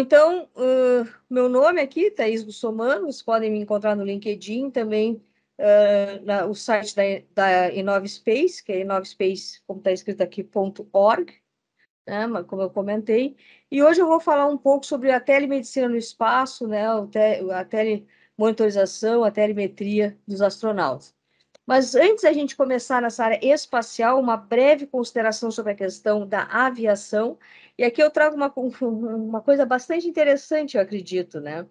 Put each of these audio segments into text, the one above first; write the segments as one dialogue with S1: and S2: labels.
S1: então, uh, meu nome aqui, Thaís Bussomano, vocês podem me encontrar no LinkedIn, também uh, na, o site da, da InnovSpace, que é inovspace, como está escrito aqui, .org, né, como eu comentei. E hoje eu vou falar um pouco sobre a telemedicina no espaço, né, a telemonitorização, a telemetria dos astronautas. Mas antes da gente começar nessa área espacial, uma breve consideração sobre a questão da aviação. E aqui eu trago uma, uma coisa bastante interessante, eu acredito, né?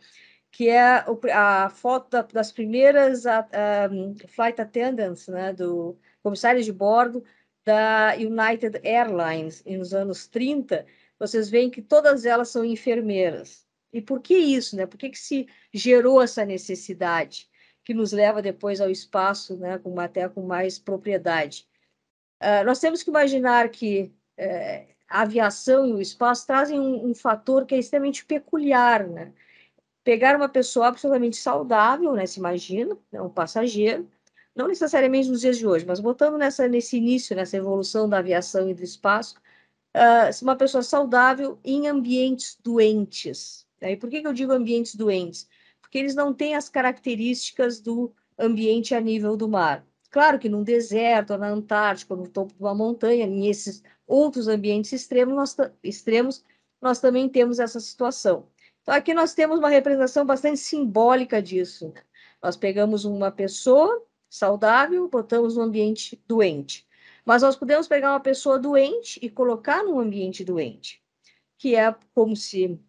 S1: Que é a foto das primeiras ah, ah, flight attendants, né? Do comissários de bordo da United Airlines nos anos 30. Vocês veem que todas elas são enfermeiras. E por que isso, né? Por que, que se gerou essa necessidade? que nos leva depois ao espaço, né, com, até com mais propriedade. Uh, nós temos que imaginar que uh, a aviação e o espaço trazem um, um fator que é extremamente peculiar, né? Pegar uma pessoa absolutamente saudável, né, se imagina, né, um passageiro, não necessariamente nos dias de hoje, mas botando nessa, nesse início, nessa evolução da aviação e do espaço, uh, uma pessoa saudável em ambientes doentes. Né? E por que, que eu digo ambientes doentes? porque eles não têm as características do ambiente a nível do mar. Claro que no deserto, na Antártica, no topo de uma montanha, esses outros ambientes extremos nós, extremos, nós também temos essa situação. Então, aqui nós temos uma representação bastante simbólica disso. Nós pegamos uma pessoa saudável, botamos no ambiente doente. Mas nós podemos pegar uma pessoa doente e colocar num ambiente doente, que é como se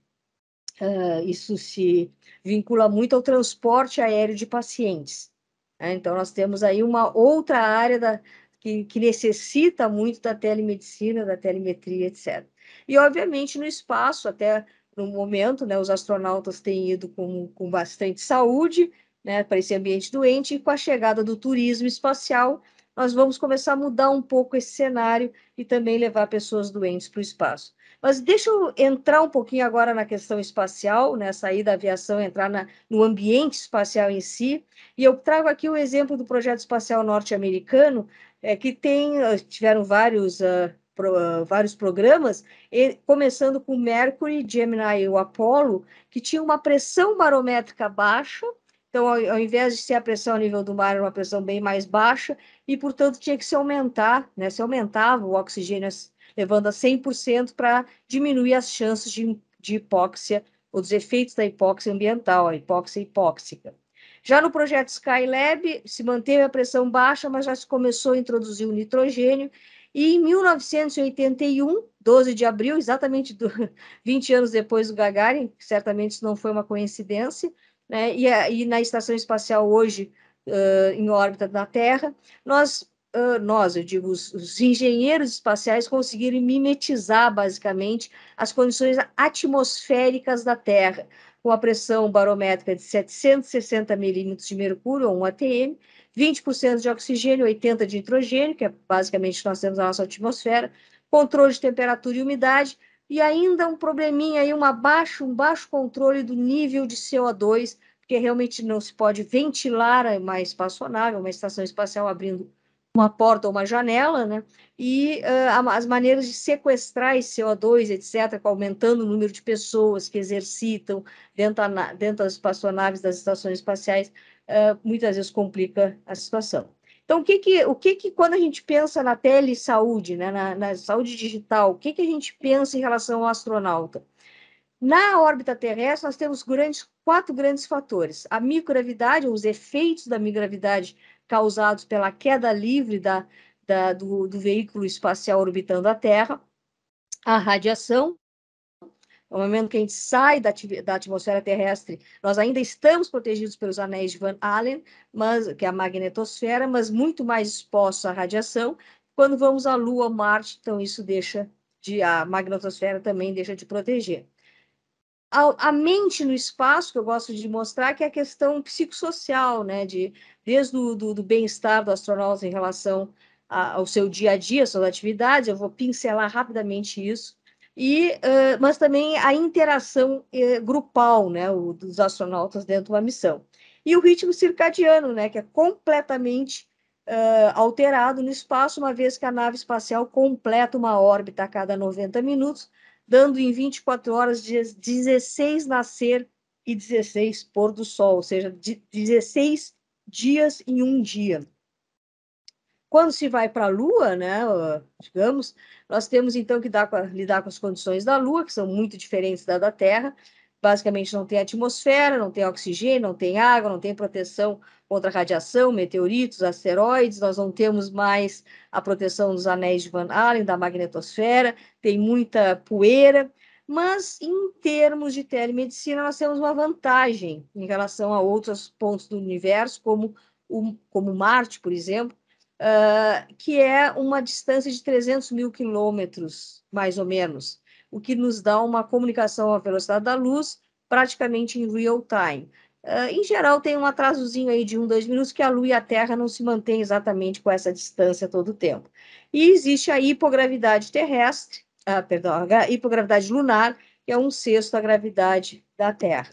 S1: Uh, isso se vincula muito ao transporte aéreo de pacientes. Né? Então, nós temos aí uma outra área da, que, que, necessita muito da telemedicina, da telemetria, etc. E, obviamente, no espaço, até no momento, né, os astronautas têm ido com, com bastante saúde né, para esse ambiente doente, e com a chegada do turismo espacial, nós vamos começar a mudar um pouco esse cenário e também levar pessoas doentes para o espaço. Mas deixa eu entrar um pouquinho agora na questão espacial, né? sair da aviação, entrar na, no ambiente espacial em si. E eu trago aqui o exemplo do projeto espacial norte-americano, é, que tem, eh, tiveram vários, uh, pro, uh, vários programas, e, começando com Mercury, Gemini e o Apollo, que tinha uma pressão barométrica baixa, então, ao, ao, invés de ser a pressão a nível do mar, era uma pressão bem mais baixa, e, portanto, tinha que se aumentar, né? se aumentava o oxigênio levando a 100% para diminuir as chances de, de hipóxia ou dos efeitos da hipóxia ambiental, a hipóxia hipóxica. Já no projeto Skylab, se manteve a pressão baixa, mas já se começou a introduzir o nitrogênio, e em 1981, 12 de abril, exatamente do, 20 anos depois do Gagarin, certamente isso não foi uma coincidência, né? e, e na Estação Espacial hoje, uh, em órbita da Terra, nós ah, nós, eu digo, os, os, engenheiros espaciais conseguiram mimetizar, basicamente, as condições atmosféricas da Terra, com a pressão barométrica de 760 milímetros de mercúrio, ou 1 atm, 20% de oxigênio, 80% de nitrogênio, que é basicamente nós temos na nossa atmosfera, controle de temperatura e umidade, e ainda um probleminha aí, uma baixo, um baixo controle do nível de CO2, porque realmente não se pode ventilar uma espaçonave, uma estação espacial abrindo uma porta ou uma janela, né? E uh, as maneiras de sequestrar esse CO2, etc., aumentando o número de pessoas que exercitam dentro, dentro das espaçonaves das estações espaciais, uh, muitas vezes complica a situação. Então, o que que, o que que quando a gente pensa na telesaúde, né, na, na saúde digital, o que que a gente pensa em relação ao astronauta? Na órbita terrestre, nós temos grandes, quatro grandes fatores. A microgravidade, ou os efeitos da microgravidade causados pela queda livre da, da do, do veículo espacial orbitando a Terra, a radiação, no momento que a gente sai da, da, atmosfera terrestre, nós ainda estamos protegidos pelos anéis de Van Allen, mas, que é a magnetosfera, mas muito mais expostos à radiação. Quando vamos à Lua, Marte, então isso deixa de a magnetosfera também deixa de proteger a, a, mente no espaço, que eu gosto de mostrar, que é a questão psicossocial, né? De, desde o do, do bem-estar do astronauta em relação a, ao seu dia a dia, suas atividades, eu vou pincelar rapidamente isso, e, uh, mas também a interação uh, grupal né? O, dos astronautas dentro de uma missão. E o ritmo circadiano, né? que é completamente Uh, alterado no espaço, uma vez que a nave espacial completa uma órbita a cada 90 minutos, dando em 24 horas 16 nascer e 16 pôr do sol, ou seja, 16 dias em um dia. Quando se vai para a Lua, né, digamos, nós temos então que dar, lidar com as condições da Lua, que são muito diferentes da da Terra. Basicamente, não tem atmosfera, não tem oxigênio, não tem água, não tem proteção contra radiação, meteoritos, asteroides, nós não temos mais a proteção dos anéis de Van Allen, da magnetosfera, tem muita poeira, mas em termos de telemedicina nós temos uma vantagem em relação a outros pontos do universo, como, o, como Marte, por exemplo, uh, que é uma distância de 300 mil quilômetros, mais ou menos, o que nos dá uma comunicação à velocidade da luz praticamente em real time. Uh, em geral, tem um atrasozinho aí de um, dois minutos, que a Lua e a Terra não se mantêm exatamente com essa distância todo o tempo. E existe a hipogravidade terrestre, ah, perdão, a hipogravidade lunar, que é um sexto da gravidade da Terra.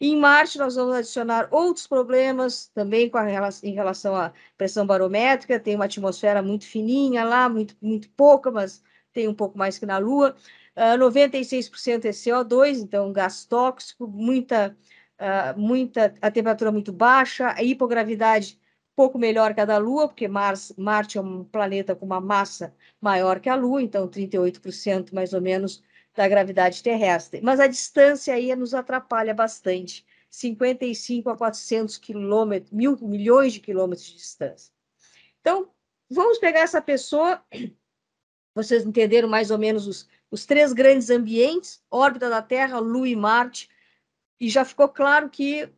S1: Em Marte, nós vamos adicionar outros problemas, também com a, em relação à pressão barométrica, tem uma atmosfera muito fininha lá, muito, muito pouca, mas tem um pouco mais que na Lua. Uh, ah, 96% é CO2, então gás tóxico, muita ah, muita, a temperatura muito baixa, a hipogravidade pouco melhor que a da Lua, porque Mars, Marte é um planeta com uma massa maior que a Lua, então 38% mais ou menos da gravidade terrestre. Mas a distância aí nos atrapalha bastante, 55 a 400 quilômetros, mil milhões de quilômetros de distância. Então, vamos pegar essa pessoa, vocês entenderam mais ou menos os, os três grandes ambientes, órbita da Terra, Lua e Marte, e já ficou claro que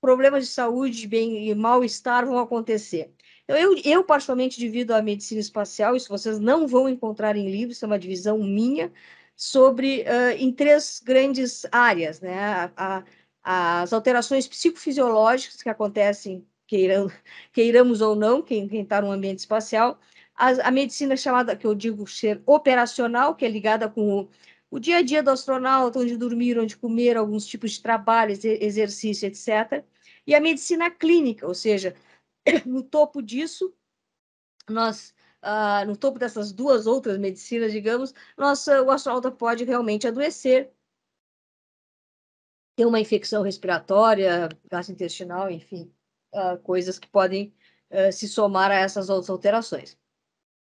S1: problemas de saúde bem, e mal-estar vão acontecer. Então, eu, eu, particularmente, divido a medicina espacial, isso vocês não vão encontrar em livros, é uma divisão minha, sobre uh, em três grandes áreas, né? A, a, as alterações psicofisiológicas que acontecem, queiram, queiramos ou não, quem está no ambiente espacial, a, a, medicina chamada, que eu digo ser operacional, que é ligada com o dia a dia do astronauta, onde dormir, onde comer, alguns tipos de trabalho, exercício, etc. E a medicina clínica, ou seja, no topo disso, nós, uh, no topo dessas duas outras medicinas, digamos, nós, ah, o astronauta pode realmente adoecer, ter uma infecção respiratória, gastrointestinal, enfim, uh, coisas que podem se somar a essas outras alterações.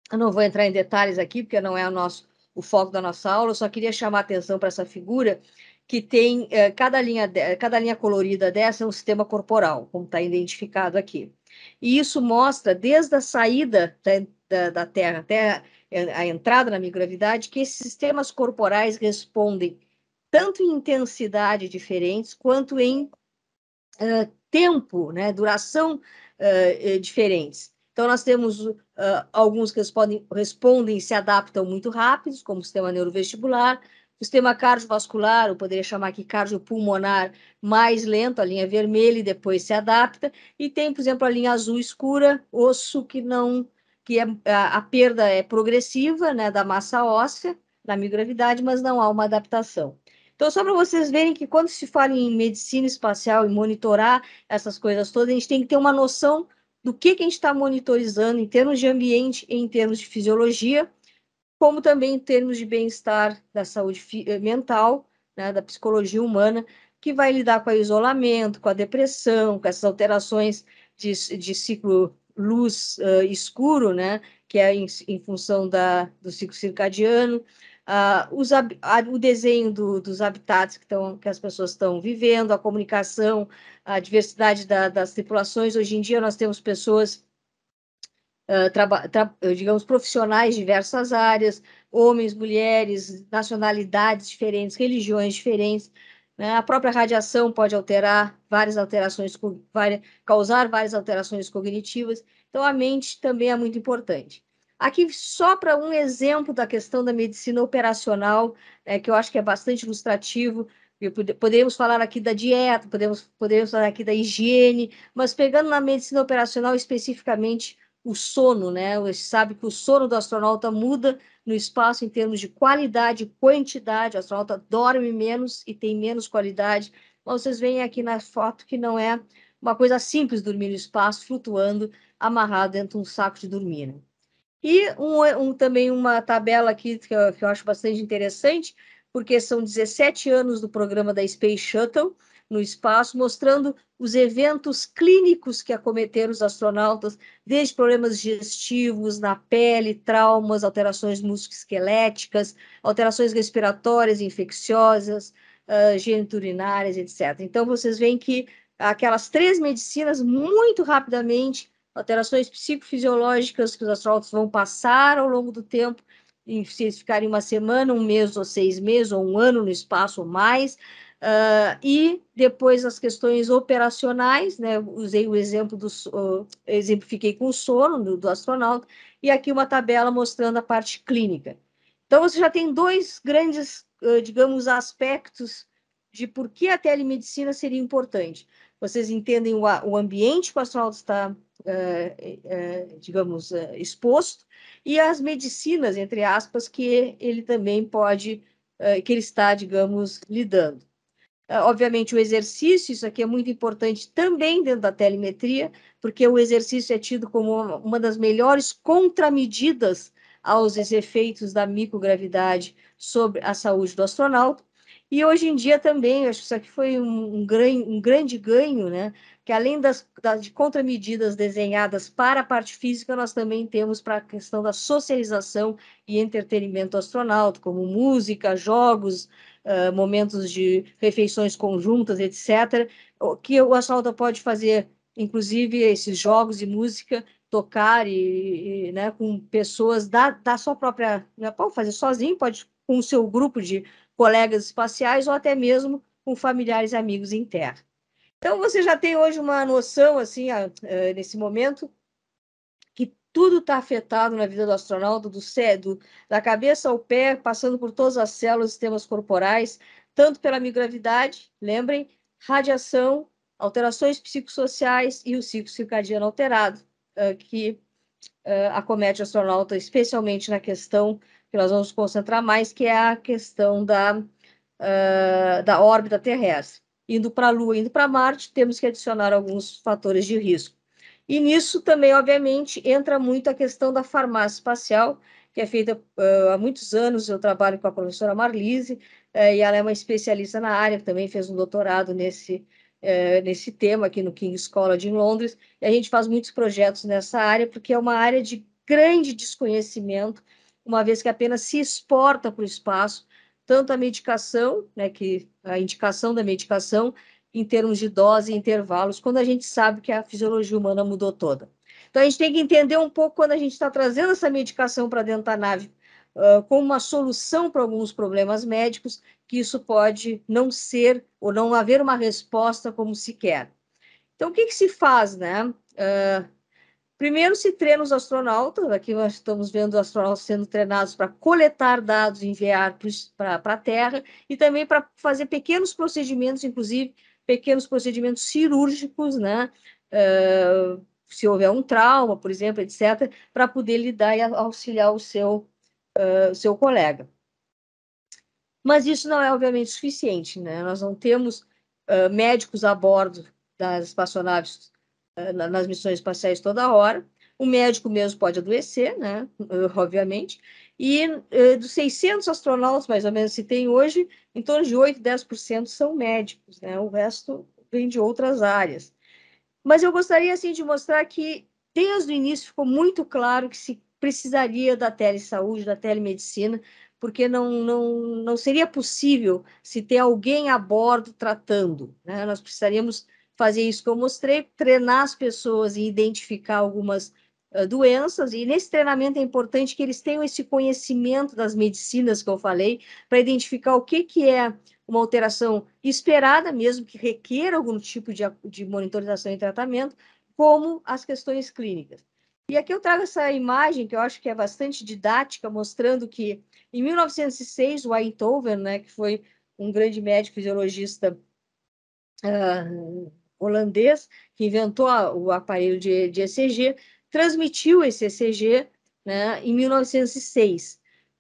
S1: Eu não vou entrar em detalhes aqui, porque não é o nosso o foco da nossa aula, eu só queria chamar a atenção para essa figura, que tem eh, cada, linha de, cada linha colorida dessa é um sistema corporal, como está identificado aqui. E isso mostra, desde a saída da, da, da Terra até a entrada na microgravidade, que esses sistemas corporais respondem tanto em intensidade diferentes quanto em uh, tempo, né, duração uh, diferentes. Então, nós temos uh, alguns que respondem, respondem e se adaptam muito rápidos, como o sistema neurovestibular, o sistema cardiovascular, eu poderia chamar aqui cardiopulmonar, mais lento, a linha vermelha, e depois se adapta. E tem, por exemplo, a linha azul escura, osso que não, que é, a, a perda é progressiva, né, da massa óssea, na microgravidade, mas não há uma adaptação. Então, só para vocês verem que quando se fala em medicina espacial e monitorar essas coisas todas, a gente tem que ter uma noção do que, que a gente está monitorizando em termos de ambiente, em termos de fisiologia, como também em termos de bem-estar da saúde eh, mental, né, da psicologia humana, que vai lidar com o isolamento, com a depressão, com essas alterações de, de ciclo luz uh, escuro, né, que é em, em função da, do ciclo circadiano, uh, os, a, o desenho do, dos habitats que, tão, que as pessoas estão vivendo, a comunicação, a diversidade da, das tripulações. Hoje em dia nós temos pessoas, uh, digamos, profissionais de diversas áreas, homens, mulheres, nacionalidades diferentes, religiões diferentes. Né? A própria radiação pode alterar várias alterações, causar várias alterações cognitivas. Então, a mente também é muito importante. Aqui, só para um exemplo da questão da medicina operacional, é, que eu acho que é bastante ilustrativo, Podemos falar aqui da dieta, podemos, podemos falar aqui da higiene, mas pegando na medicina operacional especificamente o sono, né? Você sabe que o sono do astronauta muda no espaço em termos de qualidade e quantidade, o astronauta dorme menos e tem menos qualidade. Mas vocês veem aqui na foto que não é uma coisa simples dormir no espaço, flutuando, amarrado dentro de um saco de dormir. Né? E um, um, também uma tabela aqui que eu, que eu acho bastante interessante, porque são 17 anos do programa da Space Shuttle no espaço, mostrando os eventos clínicos que acometeram os astronautas, desde problemas digestivos na pele, traumas, alterações musculoesqueléticas, alterações respiratórias infecciosas, uh, ah, geniturinárias, etc. Então, vocês veem que aquelas três medicinas, muito rapidamente, alterações psicofisiológicas que os astronautas vão passar ao longo do tempo, e se eles ficarem uma semana, um mês, ou seis meses, ou um ano no espaço ou mais, Uh, e depois as questões operacionais, né? Usei o exemplo do uh, exemplifiquei com o sono do, do, astronauta, e aqui uma tabela mostrando a parte clínica. Então você já tem dois grandes, uh, digamos, aspectos de por que a telemedicina seria importante vocês entendem o, o ambiente que o astronauta está, eh, eh, eh, digamos, exposto, e as medicinas, entre aspas, que ele também pode, que ele está, digamos, lidando. Obviamente, o exercício, isso aqui é muito importante também dentro da telemetria, porque o exercício é tido como uma das melhores contramedidas aos efeitos da microgravidade sobre a saúde do astronauta. E hoje em dia também, acho que isso aqui foi um, um, um grande ganho, né? Que além das, das de contramedidas desenhadas para a parte física, nós também temos para a questão da socialização e entretenimento astronauta, como música, jogos, uh, momentos de refeições conjuntas, etc. O que o astronauta pode fazer, inclusive esses jogos e música, tocar e, e né, com pessoas da, da sua própria, né, pode fazer sozinho, pode com o seu grupo de colegas espaciais ou até mesmo com familiares e amigos em terra. Então, você já tem hoje uma noção, assim, a, a, eh, nesse momento, que tudo está afetado na vida do astronauta, do, do da cabeça ao pé, passando por todas as células, sistemas corporais, tanto pela migravidade, lembrem, radiação, alterações psicossociais e o ciclo circadiano alterado, eh, que eh, acomete o astronauta, especialmente na questão que nós vamos concentrar mais, que é a questão da, uh, da órbita terrestre. Indo para a Lua, indo para Marte, temos que adicionar alguns fatores de risco. E nisso também, obviamente, entra muito a questão da farmácia espacial, que é feita uh, há muitos anos. Eu trabalho com a professora Marlise, uh, e ela é uma especialista na área, também fez um doutorado nesse, uh, nesse tema aqui no King's College em Londres. E a gente faz muitos projetos nessa área, porque é uma área de grande desconhecimento uma vez que apenas se exporta para o espaço tanto a medicação, né, que a indicação da medicação, em termos de dose e intervalos, quando a gente sabe que a fisiologia humana mudou toda. Então, a gente tem que entender um pouco quando a gente está trazendo essa medicação para dentro da nave, uh, como uma solução para alguns problemas médicos, que isso pode não ser ou não haver uma resposta como se quer. Então, o que, que se faz, né? Uh, Primeiro se treina os astronautas, aqui nós estamos vendo os astronautas sendo treinados para coletar dados e enviar para a Terra, e também para fazer pequenos procedimentos, inclusive pequenos procedimentos cirúrgicos, né? Uh, se houver um trauma, por exemplo, etc., para poder lidar e auxiliar o seu, uh, seu colega. Mas isso não é, obviamente, suficiente. Né? Nós não temos uh, médicos a bordo das espaçonaves eh, nas missões espaciais toda hora. O médico mesmo pode adoecer, né? Eh, obviamente. E eh, dos 600 astronautas, mais ou menos, que tem hoje, em torno de 8, 10% são médicos, né? O resto vem de outras áreas. Mas eu gostaria, assim, de mostrar que desde o início ficou muito claro que se precisaria da telesaúde, da telemedicina, porque não, não, não seria possível se ter alguém a bordo tratando. Né? Nós precisaríamos fazer isso que eu mostrei, treinar as pessoas e identificar algumas doenças. E nesse treinamento é importante que eles tenham esse conhecimento das medicinas que eu falei, para identificar o que, que é uma alteração esperada, mesmo que requer algum tipo de, de monitorização e tratamento, como as questões clínicas. E aqui eu trago essa imagem que eu acho que é bastante didática, mostrando que em 1906 o Eindhoven, né, que foi um grande médico fisiologista uh, holandês, que inventou o aparelho de, de ECG, transmitiu esse ECG né, em 1906.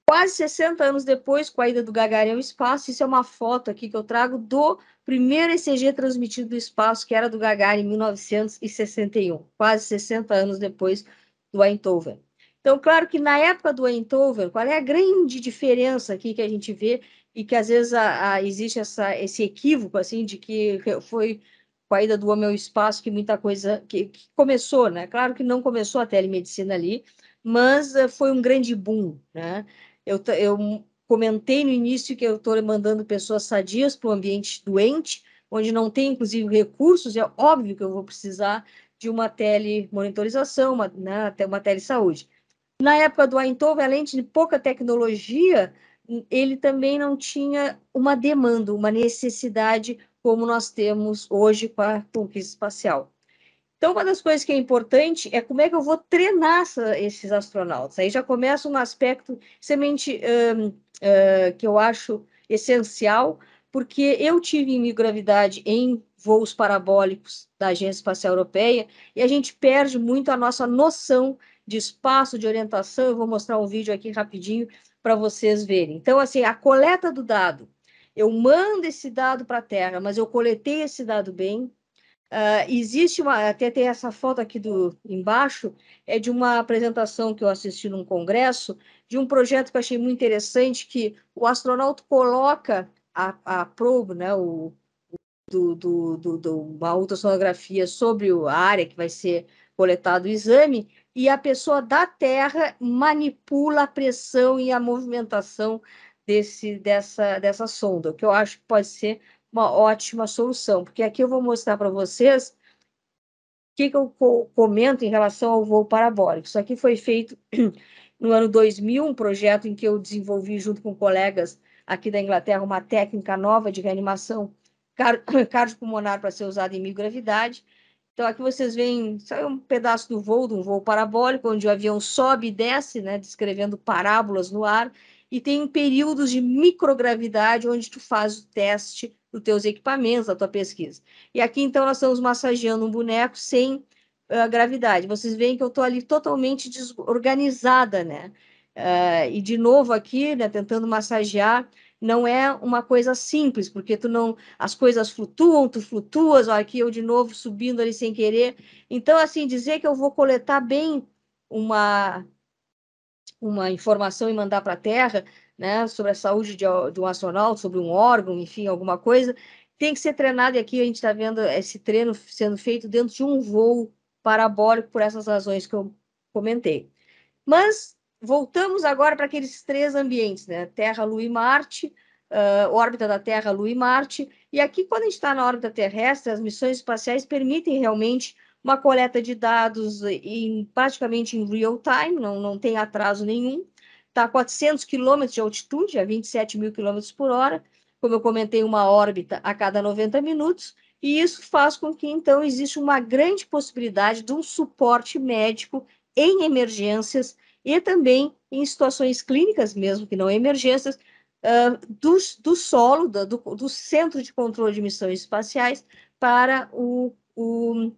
S1: Quase 60 anos depois, com a ida do Gagarin ao espaço, isso é uma foto aqui que eu trago do primeiro ECG transmitido do espaço, que era do Gagarin em 1961, quase 60 anos depois do Eindhoven. Então, claro que na época do Eindhoven, qual é a grande diferença aqui que a gente vê e que às vezes a, a, existe essa, esse equívoco assim de que foi com a ida do homem ao espaço, que muita coisa que, que começou, né? Claro que não começou a telemedicina ali, mas eh, foi um grande boom, né? Eu, eu comentei no início que eu estou mandando pessoas sadias para um ambiente doente, onde não tem, inclusive, recursos, é óbvio que eu vou precisar de uma telemonitorização, uma, né, até uma telesaúde. Na época do Eindhoven, além de pouca tecnologia, ele também não tinha uma demanda, uma necessidade como nós temos hoje com a conquista espacial. Então, uma das coisas que é importante é como é que eu vou treinar essa, esses astronautas. Aí já começa um aspecto semente um, uh, hum, que eu acho essencial, porque eu tive microgravidade em voos parabólicos da Agência Espacial Europeia e a gente perde muito a nossa noção de espaço, de orientação. Eu vou mostrar um vídeo aqui rapidinho para vocês verem. Então, assim, a coleta do dado, eu mando esse dado para a Terra, mas eu coletei esse dado bem. Uh, existe uma, até tem essa foto aqui do embaixo, é de uma apresentação que eu assisti num congresso, de um projeto que eu achei muito interessante, que o astronauta coloca a, a probe, né, o, do, do, do, do, uma ultrassonografia sobre a área que vai ser coletado o exame, e a pessoa da Terra manipula a pressão e a movimentação desse, dessa, dessa sonda, que eu acho que pode ser uma ótima solução, porque aqui eu vou mostrar para vocês o que, que, eu comento em relação ao voo parabólico. Isso aqui foi feito no ano 2000, um projeto em que eu desenvolvi junto com colegas aqui da Inglaterra uma técnica nova de reanimação cardiopulmonar para ser usada em microgravidade. Então, aqui vocês veem só um pedaço do voo, de um voo parabólico, onde o avião sobe e desce, né, descrevendo parábolas no ar, e tem períodos de microgravidade onde tu faz o teste dos teus equipamentos, da tua pesquisa. E aqui, então, nós estamos massageando um boneco sem uh, gravidade. Vocês veem que eu estou ali totalmente desorganizada, né? Uh, e, de novo, aqui, né, tentando massagear, não é uma coisa simples, porque tu não, as coisas flutuam, tu flutuas, ó, aqui eu de novo subindo ali sem querer. Então, assim, dizer que eu vou coletar bem uma uma informação e mandar para a Terra, né, sobre a saúde de, de um astronauta, sobre um órgão, enfim, alguma coisa, tem que ser treinado, e aqui a gente está vendo esse treino sendo feito dentro de um voo parabólico por essas razões que eu comentei. Mas voltamos agora para aqueles três ambientes, né? Terra, Lua e Marte, uh, órbita da Terra, Lua e Marte. E aqui, quando a gente está na órbita terrestre, as missões espaciais permitem realmente uma coleta de dados em, praticamente em real time, não, não tem atraso nenhum, está a 400 quilômetros de altitude, a 27 mil quilômetros por hora, como eu comentei, uma órbita a cada 90 minutos, e isso faz com que, então, exista uma grande possibilidade de um suporte médico em emergências e também em situações clínicas mesmo, que não é emergências, uh, do, do solo, do, do Centro de Controle de Missões Espaciais, para o, o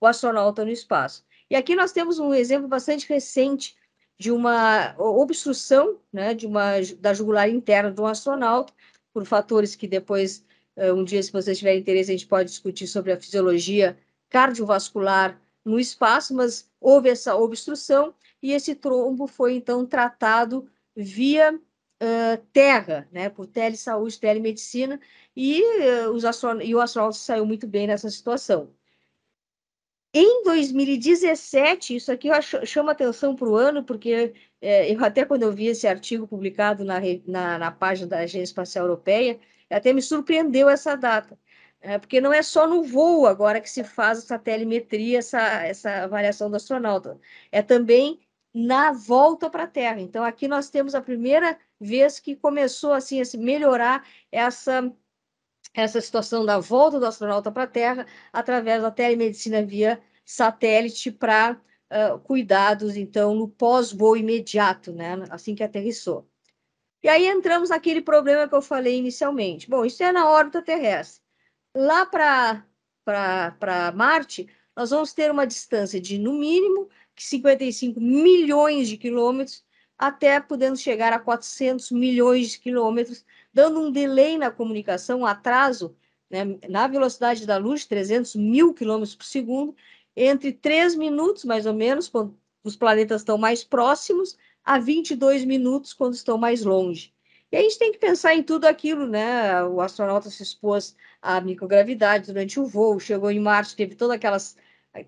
S1: o astronauta no espaço. E aqui nós temos um exemplo bastante recente de uma obstrução né, de uma, da jugular interna de um astronauta, por fatores que depois, eh, um dia, se vocês tiverem interesse, a gente pode discutir sobre a fisiologia cardiovascular no espaço, mas houve essa obstrução e esse trombo foi, então, tratado via uh, terra, né, por telesaúde, telemedicina, e, uh, os e o astronauta saiu muito bem nessa situação. Em 2017, isso aqui acho, chama atenção para o ano, porque é, eu até quando eu vi esse artigo publicado na, na, na, página da Agência Espacial Europeia, até me surpreendeu essa data, é, porque não é só no voo agora que se faz essa telemetria, essa, essa avaliação do astronauta, é também na volta para a Terra. Então, aqui nós temos a primeira vez que começou assim a se melhorar essa essa situação da volta do astronauta para a Terra através da telemedicina via satélite para uh, cuidados, então, no pós-voo imediato, né? assim que aterrissou. E aí entramos naquele problema que eu falei inicialmente. Bom, isso é na órbita terrestre. Lá para Marte, nós vamos ter uma distância de, no mínimo, 55 milhões de quilômetros, até podendo chegar a 400 milhões de quilômetros dando um delay na comunicação, um atraso né, na velocidade da luz, 300 mil quilômetros por segundo, entre 3 minutos, mais ou menos, quando os planetas estão mais próximos, a 22 minutos quando estão mais longe. E a gente tem que pensar em tudo aquilo, né? O astronauta se expôs à microgravidade durante o voo, chegou em Marte, teve todas aquelas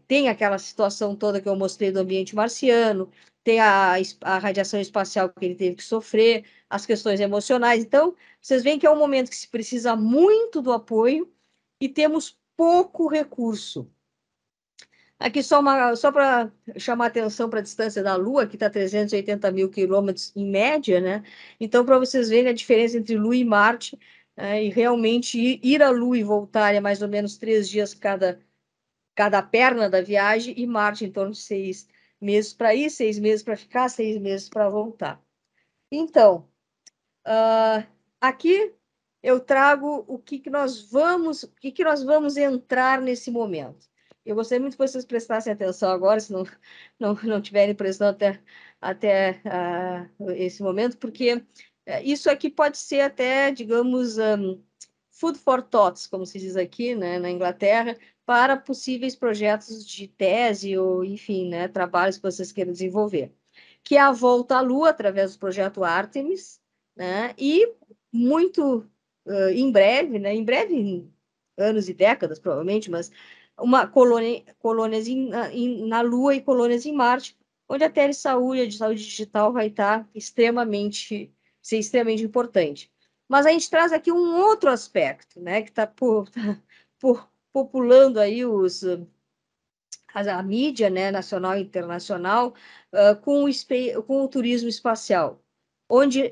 S1: tem aquela situação toda que eu mostrei do ambiente marciano, tem a, a radiação espacial que ele teve que sofrer, as questões emocionais. Então, vocês veem que é um momento que se precisa muito do apoio e temos pouco recurso. Aqui só, só para chamar atenção para a distância da Lua, que está 380 mil quilômetros em média, né? Então, para vocês verem a diferença entre Lua e Marte, é, e realmente ir, ir à Lua e voltar é mais ou menos três dias cada, cada perna da viagem, e Marte em torno de seis meses para ir, seis meses para ficar, seis meses para voltar. Então, uh, aqui eu trago o que, que nós vamos, o que, que nós vamos entrar nesse momento. Eu gostaria muito que vocês prestassem atenção agora, se não, não, não tiverem prestando até, até uh, esse momento, porque é, isso aqui pode ser até, digamos, um, food for thoughts, como se diz aqui né, na Inglaterra, para possíveis projetos de tese ou, enfim, né, trabalhos que vocês queiram desenvolver. Que é a volta à Lua através do projeto Artemis, né, e muito uh, em breve, né, em breve, anos e décadas provavelmente, mas uma colônia, colônias em, em, na Lua e colônias em Marte, onde a telesaúde, a saúde digital vai estar extremamente, ser extremamente importante. Mas a gente traz aqui um outro aspecto, né, que está por, tá por populando aí os a, a mídia né, nacional e internacional uh, com, o com o turismo espacial, onde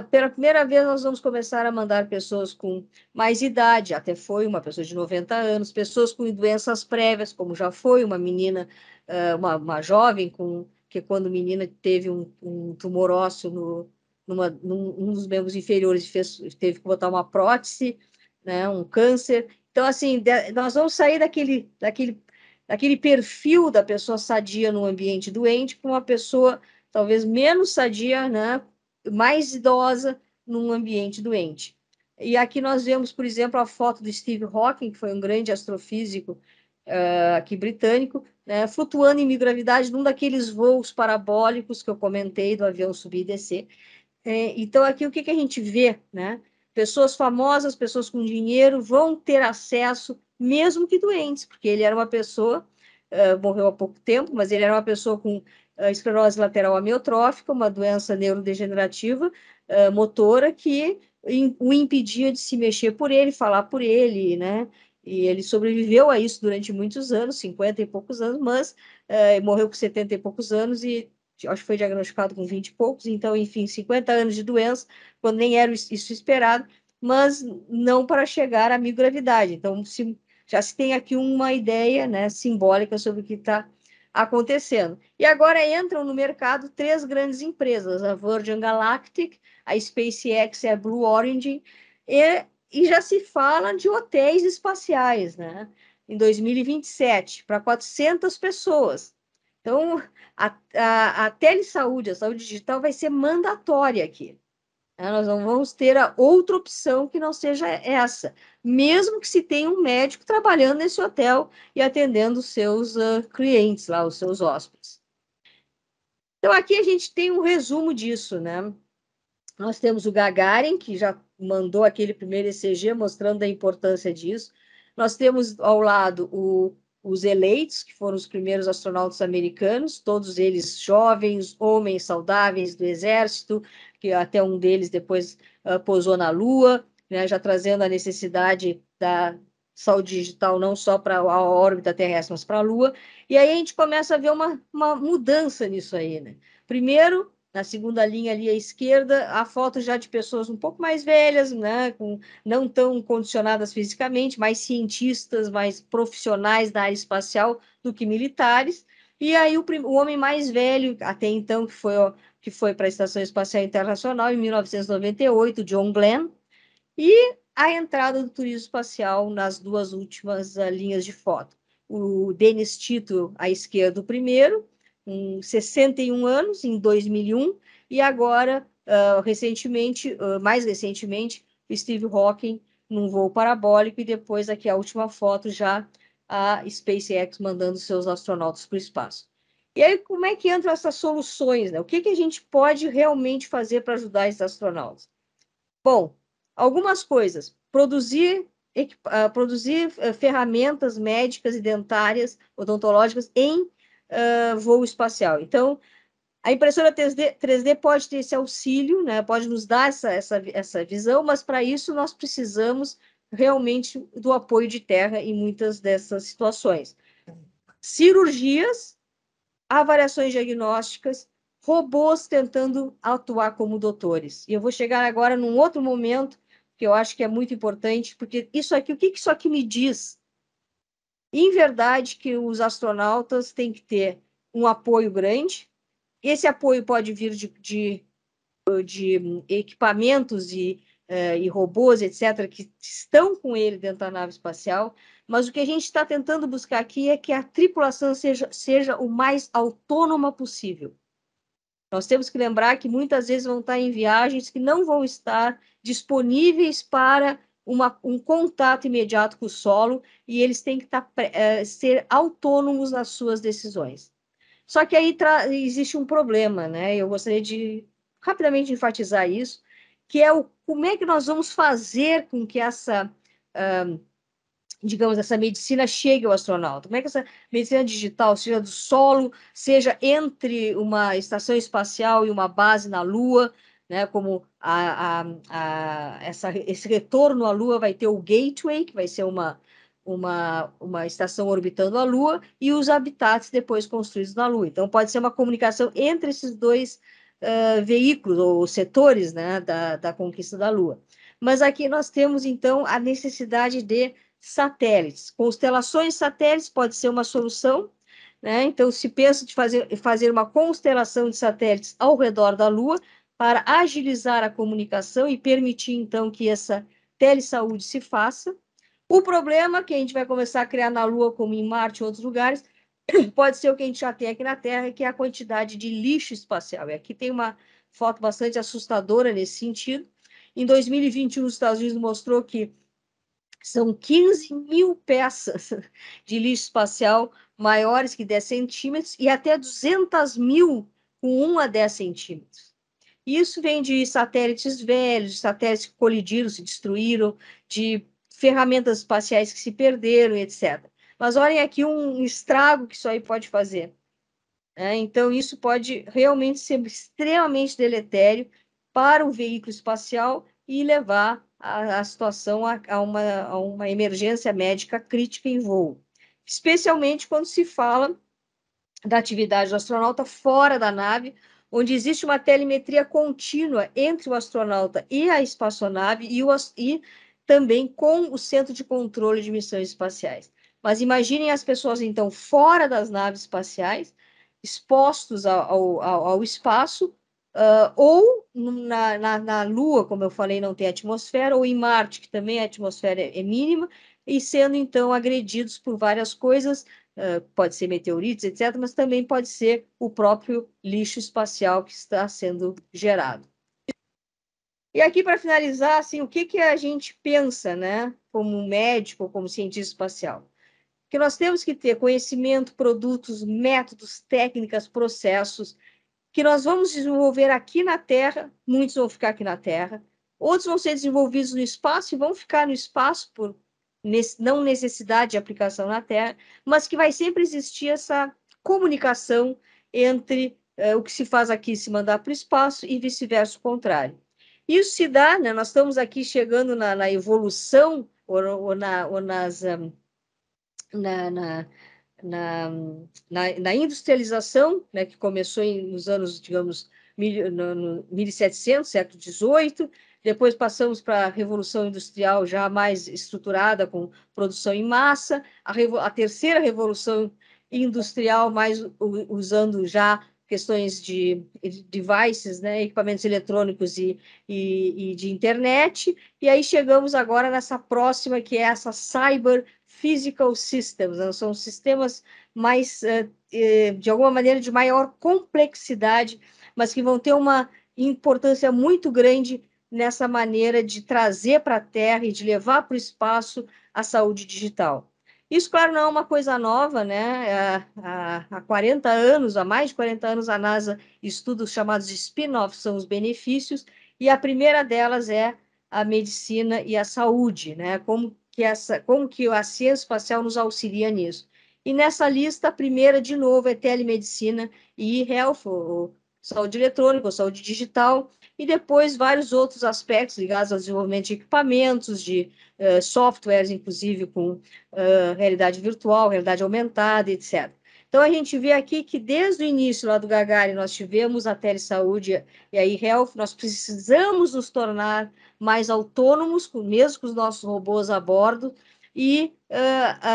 S1: uh, pela primeira vez nós vamos começar a mandar pessoas com mais idade, até foi uma pessoa de 90 anos, pessoas com doenças prévias, como já foi uma menina, uh, uma, uma jovem com que quando menina teve um, um tumor ósseo no, numa, num, um dos membros inferiores fez, teve que botar uma prótese, né, um câncer, então, assim, nós vamos sair daquele, daquele, daquele perfil da pessoa sadia no ambiente doente para uma pessoa talvez menos sadia, né? mais idosa num ambiente doente. E aqui nós vemos, por exemplo, a foto do Steve Hawking, que foi um grande astrofísico uh, aqui britânico, né, flutuando em microgravidade num daqueles voos parabólicos que eu comentei do avião subir e descer. É, então, aqui o que, que a gente vê, né? Pessoas famosas, pessoas com dinheiro vão ter acesso, mesmo que doentes, porque ele era uma pessoa, uh, morreu há pouco tempo, mas ele era uma pessoa com uh, esclerose lateral amiotrófica, uma doença neurodegenerativa uh, motora que o impedia de se mexer por ele, falar por ele, né? E ele sobreviveu a isso durante muitos anos, 50 e poucos anos, mas morreu com 70 e poucos anos e acho que foi diagnosticado com 20 e poucos, então, enfim, 50 anos de doença, quando nem era isso esperado, mas não para chegar à migravidade. Então, se, já se tem aqui uma ideia né, simbólica sobre o que está acontecendo. E agora entram no mercado três grandes empresas, a Virgin Galactic, a SpaceX e a Blue Origin, e, e já se fala de hotéis espaciais, né? Em 2027, para 400 pessoas. Então, a, a, a telesaúde, a saúde digital, vai ser mandatória aqui. Né? Nós não vamos ter outra opção que não seja essa, mesmo que se tenha um médico trabalhando nesse hotel e atendendo os seus uh, clientes lá, os seus hóspedes. Então, aqui a gente tem um resumo disso, né? Nós temos o Gagarin, que já mandou aquele primeiro ECG mostrando a importância disso. Nós temos ao lado o os eleitos, que foram os primeiros astronautas americanos, todos eles jovens, homens saudáveis do exército, que até um deles depois uh, pousou na Lua, né, já trazendo a necessidade da saúde digital não só para a órbita terrestre, mas para a Lua. E aí a gente começa a ver uma, uma mudança nisso aí. Né? Primeiro, na segunda linha ali à esquerda, há fotos já de pessoas um pouco mais velhas, né, com, não tão condicionadas fisicamente, mais cientistas, mais profissionais da área espacial do que militares. E aí o, o homem mais velho até então que foi que foi para a Estação Espacial Internacional em 1998, John Glenn, e a entrada do turismo espacial nas duas últimas uh, linhas de foto. O Denis Tito à esquerda o primeiro com 61 anos, em 2001, e agora, uh, recentemente, uh, mais recentemente, Steve Hawking num voo parabólico, e depois aqui a última foto já a SpaceX mandando seus astronautas para o espaço. E aí, como é que entram essas soluções? Né? O que, que a gente pode realmente fazer para ajudar esses astronautas? Bom, algumas coisas. Produzir, uh, produzir eh, ferramentas médicas e dentárias, odontológicas, em ah, voo espacial. Então, a impressora 3D, 3D, pode ter esse auxílio, né? pode nos dar essa, essa, essa visão, mas para isso nós precisamos realmente do apoio de terra em muitas dessas situações. Cirurgias, avaliações diagnósticas, robôs tentando atuar como doutores. E eu vou chegar agora num outro momento que eu acho que é muito importante, porque isso aqui, o que isso aqui me diz? em verdade que os astronautas têm que ter um apoio grande. Esse apoio pode vir de, de, de equipamentos e, eh, e robôs, etc., que estão com ele dentro da nave espacial, mas o que a gente está tentando buscar aqui é que a tripulação seja, seja o mais autônoma possível. Nós temos que lembrar que muitas vezes vão estar em viagens que não vão estar disponíveis para uma, um contato imediato com o solo e eles têm que tá, é, ser autônomos nas suas decisões. Só que aí existe um problema, né? Eu gostaria de rapidamente enfatizar isso, que é o, como é que nós vamos fazer com que essa, uh, digamos, essa medicina chegue ao astronauta? Como é que essa medicina digital, seja do solo, seja entre uma estação espacial e uma base na Lua, né, como a, a, a, essa, esse retorno à Lua vai ter o Gateway, que vai ser uma, uma, uma estação orbitando a Lua, e os habitats depois construídos na Lua. Então, pode ser uma comunicação entre esses dois uh, veículos ou setores né, da, da conquista da Lua. Mas aqui nós temos, então, a necessidade de satélites. Constelações satélites pode ser uma solução, né? Então, se pensa de fazer, fazer uma constelação de satélites ao redor da Lua, para agilizar a comunicação e permitir, então, que essa telesaúde se faça. O problema que a gente vai começar a criar na Lua, como em Marte e outros lugares, pode ser o que a gente já tem aqui na Terra, que é a quantidade de lixo espacial. E aqui tem uma foto bastante assustadora nesse sentido. Em 2021, os Estados Unidos mostrou que são 15 mil peças de lixo espacial maiores que 10 centímetros e até 200 mil com 1 a 10 centímetros. Isso vem de satélites velhos, de satélites que colidiram, se destruíram, de ferramentas espaciais que se perderam, etc. Mas olhem aqui um estrago que isso aí pode fazer. É, então, isso pode realmente ser extremamente deletério para o veículo espacial e levar a, a situação a, a, uma, a uma emergência médica crítica em voo. Especialmente quando se fala da atividade do astronauta fora da nave, onde existe uma telemetria contínua entre o astronauta e a espaçonave e, o, e também com o Centro de Controle de Missões Espaciais. Mas imaginem as pessoas, então, fora das naves espaciais, expostos ao, ao, ao espaço, uh, ou na, na, na, Lua, como eu falei, não tem atmosfera, ou em Marte, que também a atmosfera é, é mínima, e sendo, então, agredidos por várias coisas, ah, pode ser meteoritos, etc., mas também pode ser o próprio lixo espacial que está sendo gerado. E aqui, para finalizar, assim, o que, que a gente pensa, né, como médico, como cientista espacial? Que nós temos que ter conhecimento, produtos, métodos, técnicas, processos, que nós vamos desenvolver aqui na Terra, muitos vão ficar aqui na Terra, outros vão ser desenvolvidos no espaço e vão ficar no espaço por não necessidade de aplicação na Terra, mas que vai sempre existir essa comunicação entre eh, o que se faz aqui se mandar para o espaço e vice-versa o contrário. Isso se dá, né, nós estamos aqui chegando na, na evolução ou, ou, na, ou nas, hum, na, na, na, na, industrialização, né, que começou em, nos anos, digamos, 1700, século XVIII, depois passamos para a Revolução Industrial já mais estruturada, com produção em massa, a, revo a terceira Revolução Industrial, mais usando já questões de, de devices, né, equipamentos eletrônicos e, e, e, de internet. E aí chegamos agora nessa próxima, que é essa Cyber Physical Systems, né? são sistemas mais, eh, eh, de alguma maneira, de maior complexidade, mas que vão ter uma importância muito grande nessa maneira de trazer para a Terra e de levar para o espaço a saúde digital. Isso, claro, não é uma coisa nova, né? É, há, 40 anos, há mais de 40 anos, a NASA estuda os chamados spin-offs, são os benefícios, e a primeira delas é a medicina e a saúde, né? Como que, essa, como que a ciência espacial nos auxilia nisso. E nessa lista, a primeira, de novo, é telemedicina e e-health, ou, saúde eletrônica, saúde digital, e depois vários outros aspectos ligados ao desenvolvimento de equipamentos, de uh, softwares, inclusive com uh, realidade virtual, realidade aumentada, etc. Então, a gente vê aqui que desde o início lá do Gagarin nós tivemos a telesaúde e a e-health, nós precisamos nos tornar mais autônomos, mesmo com os nossos robôs a bordo, e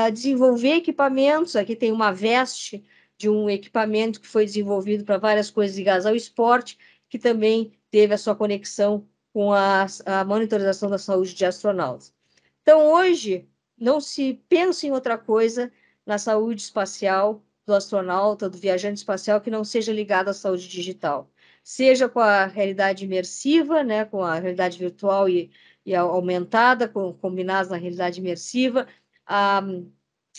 S1: uh, desenvolver equipamentos. Aqui tem uma veste de um equipamento que foi desenvolvido para várias coisas ligadas ao esporte, que também teve a sua conexão com a, a monitorização da saúde de astronautas. Então, hoje, não se pensa em outra coisa na saúde espacial do astronauta, do viajante espacial, que não seja ligada à saúde digital. Seja com a realidade imersiva, né, com a realidade virtual e, e aumentada, com, combinadas na realidade imersiva, a,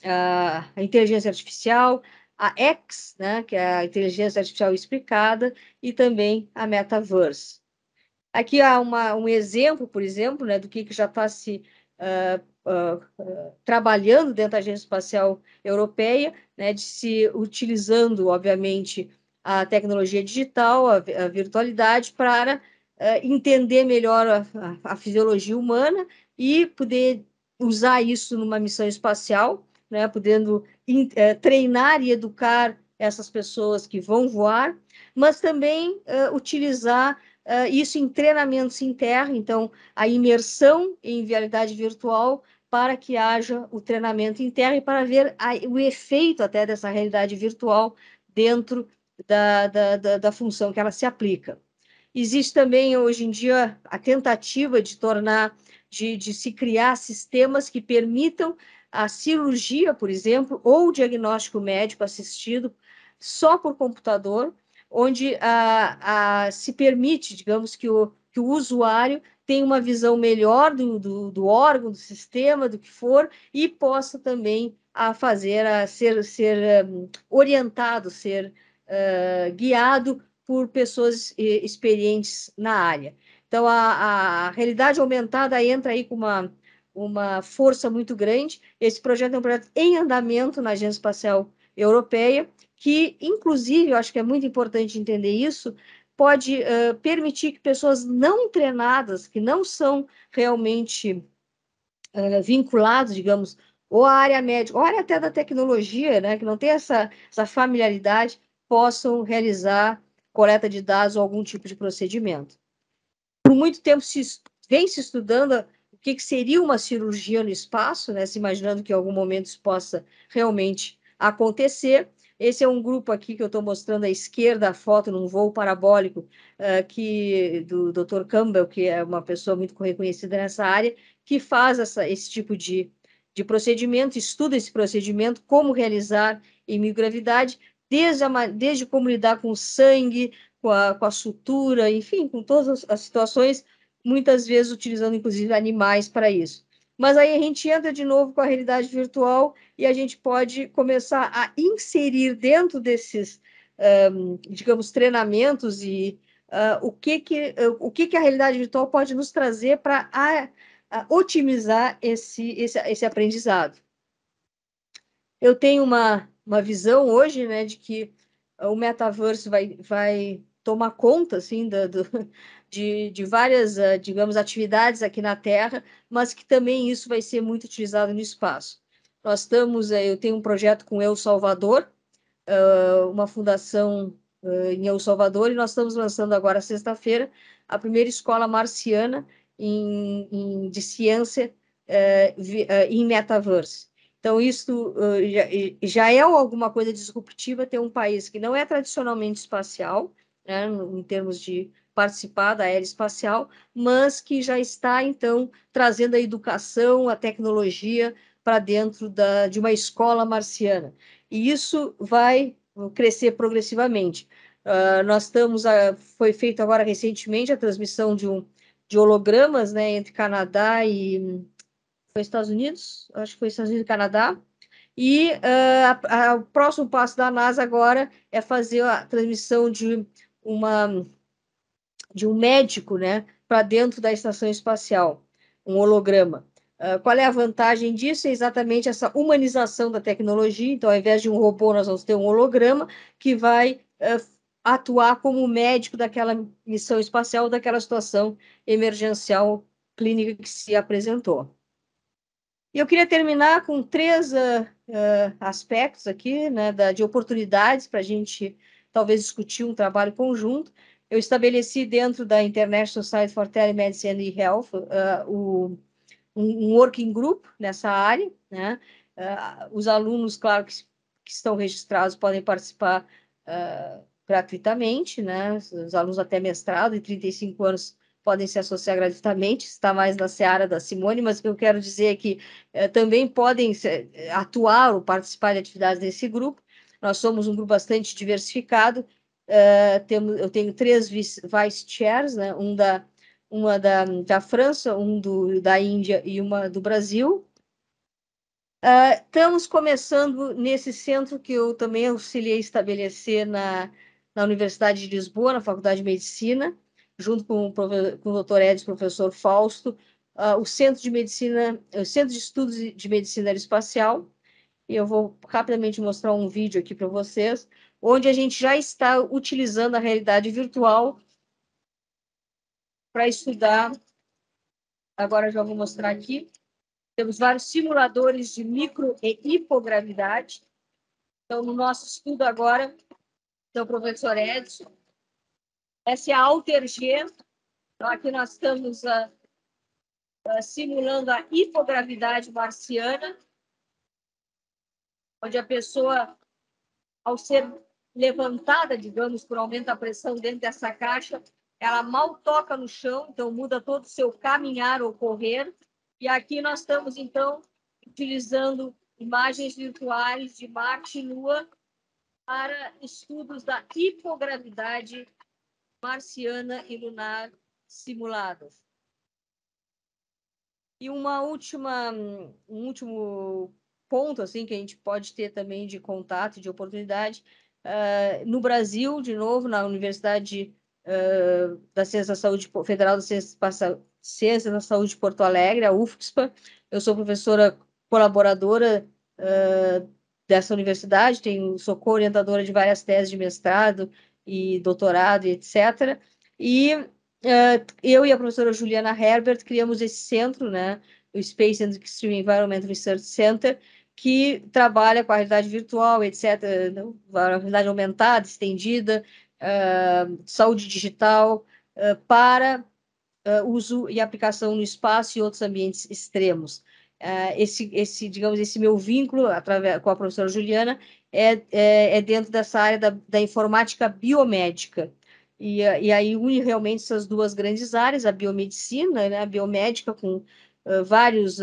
S1: a, a inteligência artificial, a X, né, que é a inteligência artificial explicada, e também a metaverse. Aqui há uma, um exemplo, por exemplo, né, do que, que já está se uh, uh, trabalhando dentro da Agência Espacial Europeia, né, de se utilizando, obviamente, a tecnologia digital, a, a virtualidade, para uh, entender melhor a, a, a fisiologia humana e poder usar isso numa missão espacial, né, podendo é, treinar e educar essas pessoas que vão voar, mas também é, utilizar é, isso em treinamentos em terra, então a imersão em realidade virtual para que haja o treinamento em terra e para ver a, o efeito até dessa realidade virtual dentro da, da, da, da função que ela se aplica. Existe também, hoje em dia, a tentativa de tornar de, de, se criar sistemas que permitam a cirurgia, por exemplo, ou o diagnóstico médico assistido só por computador, onde a, a, se permite, digamos, que o, que o usuário tenha uma visão melhor do, do, do, órgão, do sistema, do que for, e possa também a fazer, a ser, ser um, orientado, ser uh, guiado por pessoas experientes na área. Então, a, a realidade aumentada entra aí com uma uma força muito grande. Esse projeto é um projeto em andamento na Agência Espacial Europeia, que, inclusive, eu acho que é muito importante entender isso, pode uh, permitir que pessoas não treinadas, que não são realmente uh, vinculadas, digamos, ou à área médica, ou à área até da tecnologia, né, que não tem essa, essa familiaridade, possam realizar coleta de dados ou algum tipo de procedimento. Por muito tempo se vem se estudando que, que seria uma cirurgia no espaço, né, se imaginando que em algum momento isso possa realmente acontecer. Esse é um grupo aqui que eu estou mostrando à esquerda a foto num voo parabólico uh, que do Dr. Campbell, que é uma pessoa muito reconhecida nessa área, que faz essa, esse tipo de, de procedimento, estuda esse procedimento, como realizar em microgravidade, desde, a, desde como lidar com o sangue, com a, com a sutura, enfim, com todas as, as situações muitas vezes utilizando inclusive animais para isso. Mas aí a gente entra de novo com a realidade virtual e a gente pode começar a inserir dentro desses, um, digamos, treinamentos e uh, o, que, que, uh, o que, que a realidade virtual pode nos trazer para ah, ah, otimizar esse, esse, esse aprendizado. Eu tenho uma, uma visão hoje né, de que o metaverso vai, vai tomar conta assim, da, do, de, de várias, eh, digamos, atividades aqui na Terra, mas que também isso vai ser muito utilizado no espaço. Nós estamos, eh, eu tenho um projeto com El Salvador, eh, uma fundação em El Salvador, e nós estamos lançando agora, sexta-feira, a primeira escola marciana em, em, de ciência em metaverse. Então, isso já é alguma coisa disruptiva ter um país que não é tradicionalmente espacial, né, em termos de participar da aeroespacial, mas que já está, então, trazendo a educação, a tecnologia para dentro da, de uma escola marciana. E isso vai crescer progressivamente. Uh, nós estamos, a, foi feito agora recentemente a transmissão de, um, de hologramas né, entre Canadá e foi Estados Unidos, acho que foi Estados Unidos e Canadá, e uh, a, a, o próximo passo da NASA agora é fazer a transmissão de uma de um médico né, para dentro da estação espacial, um holograma. Uh, qual é a vantagem disso? É exatamente essa humanização da tecnologia. Então, ao invés de um robô, nós vamos ter um holograma que vai uh, atuar como médico daquela missão espacial, daquela situação emergencial clínica que se apresentou. E eu queria terminar com três uh, aspectos aqui né, da, de oportunidades para a gente talvez discutir um trabalho conjunto eu estabeleci dentro da International Society for Telemedicine and Health uh, o, um, um working group nessa área, né? Uh, os alunos, claro, que, que, estão registrados podem participar uh, gratuitamente, né? Os alunos até mestrado e 35 anos podem se associar gratuitamente, está mais na seara da Simone, mas o que eu quero dizer é que uh, também podem uh, atuar ou participar de atividades desse grupo. Nós somos um grupo bastante diversificado, ah, temos, eu tenho três vice-chairs, né? um da, uma da, da França, um do, da Índia e uma do Brasil. Uh, estamos começando nesse centro que eu também auxiliei estabelecer na, na Universidade de Lisboa, na Faculdade de Medicina, junto com, com o Dr. Edson, professor Fausto, uh, o Centro de Medicina, o Centro de Estudos de Medicina Aeroespacial. E eu vou rapidamente mostrar um vídeo aqui para vocês onde a gente já está utilizando a realidade virtual para estudar. Agora já vou mostrar aqui. Temos vários simuladores de micro e hipogravidade. Então, no nosso estudo agora, então, professor Edson, essa é a Alter-G. Então, aqui nós estamos ah, ah, simulando a hipogravidade marciana, onde a pessoa, ao ser levantada, digamos, por aumento da pressão dentro dessa caixa, ela mal toca no chão, então muda todo o seu caminhar ou correr. E aqui nós estamos, então, utilizando imagens virtuais de Marte e Lua para estudos da hipogravidade marciana e lunar simulados. E uma última, um último ponto assim que a gente pode ter também de contato, de oportunidade, Uh, no Brasil, de novo, na Universidade uh, da Ciência da Saúde Federal da Ciência, Ciência da Saúde de Porto Alegre, a UFSPA. Eu sou professora colaboradora uh, dessa universidade, tenho, sou co-orientadora de várias teses de mestrado e doutorado, etc. E eu e a professora Juliana Herbert criamos esse centro, né, o Space and Extreme Environment Research Center, que trabalha com a realidade virtual, etc., né? a realidade aumentada, estendida, uh, saúde digital, uh, para uh, uso e aplicação no espaço e outros ambientes extremos. esse, esse, digamos, esse meu vínculo através, com a professora Juliana é, é, é dentro dessa área da, da informática biomédica. E, e, aí une realmente essas duas grandes áreas, a biomedicina, né, a biomédica, com vários,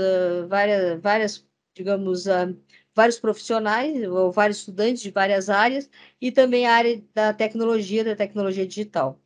S1: várias, várias digamos, ah, vários profissionais ou vários estudantes de várias áreas e também a área da tecnologia, da tecnologia digital.